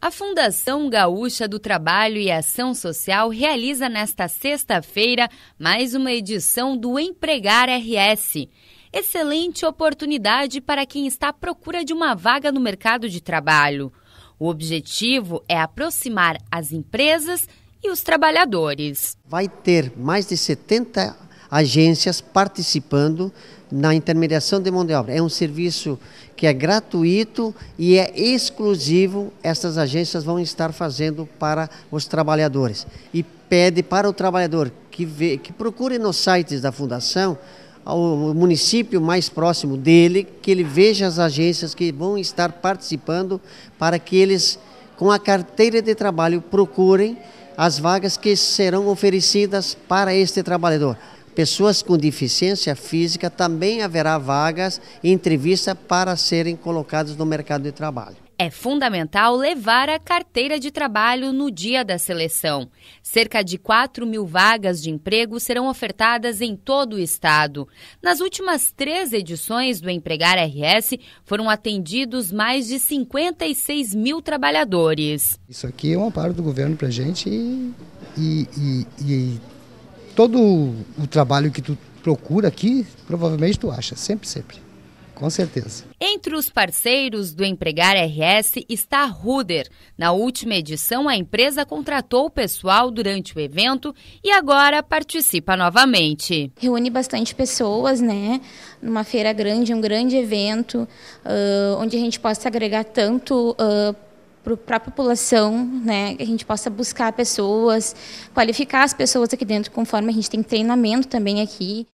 A Fundação Gaúcha do Trabalho e Ação Social realiza nesta sexta-feira mais uma edição do Empregar RS. Excelente oportunidade para quem está à procura de uma vaga no mercado de trabalho. O objetivo é aproximar as empresas e os trabalhadores. Vai ter mais de 70 agências participando na intermediação de mão de obra. É um serviço que é gratuito e é exclusivo, essas agências vão estar fazendo para os trabalhadores. E pede para o trabalhador que, vê, que procure nos sites da Fundação o município mais próximo dele, que ele veja as agências que vão estar participando para que eles, com a carteira de trabalho, procurem as vagas que serão oferecidas para este trabalhador pessoas com deficiência física também haverá vagas e entrevista para serem colocados no mercado de trabalho. É fundamental levar a carteira de trabalho no dia da seleção. Cerca de 4 mil vagas de emprego serão ofertadas em todo o estado. Nas últimas três edições do Empregar RS, foram atendidos mais de 56 mil trabalhadores. Isso aqui é um amparo do governo para a gente e, e, e, e todo o trabalho que tu procura aqui, provavelmente tu acha, sempre, sempre. Com certeza. Entre os parceiros do Empregar RS está a Ruder. Na última edição, a empresa contratou o pessoal durante o evento e agora participa novamente. Reúne bastante pessoas, né? Numa feira grande, um grande evento, uh, onde a gente possa agregar tanto uh, para a população, né, que a gente possa buscar pessoas, qualificar as pessoas aqui dentro, conforme a gente tem treinamento também aqui.